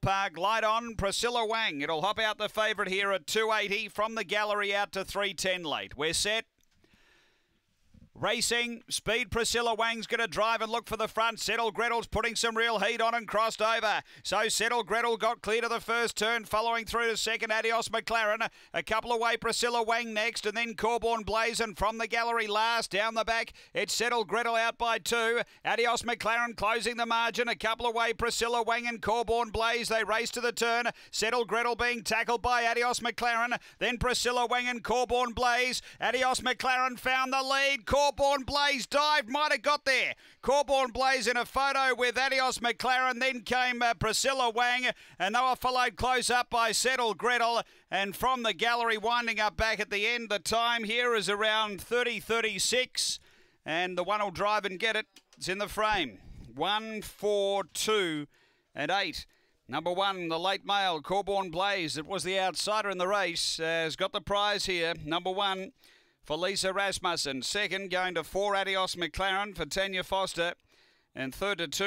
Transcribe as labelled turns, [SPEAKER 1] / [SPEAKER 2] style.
[SPEAKER 1] Park, light on, Priscilla Wang. It'll hop out the favourite here at 280 from the gallery out to 310 late. We're set. Racing speed. Priscilla Wang's going to drive and look for the front. Settle Gretel's putting some real heat on and crossed over. So Settle Gretel got clear to the first turn, following through to second. Adios McLaren. A couple away. Priscilla Wang next, and then Corborn Blaze and from the gallery last down the back. It's Settle Gretel out by two. Adios McLaren closing the margin. A couple away. Priscilla Wang and Corborn Blaze. They race to the turn. Settle Gretel being tackled by Adios McLaren. Then Priscilla Wang and Corborn Blaze. Adios McLaren found the lead. Corborn Blaze dived, might have got there. Corborn Blaze in a photo with Adios McLaren. Then came uh, Priscilla Wang, and they were followed close up by Settle Gretel. And from the gallery, winding up back at the end, the time here is around 30 36. And the one will drive and get it. It's in the frame. One, four, two, and eight. Number one, the late male, Corborn Blaze, that was the outsider in the race, uh, has got the prize here. Number one for Lisa Rasmussen. Second, going to four Adios McLaren for Tanya Foster. And third to two.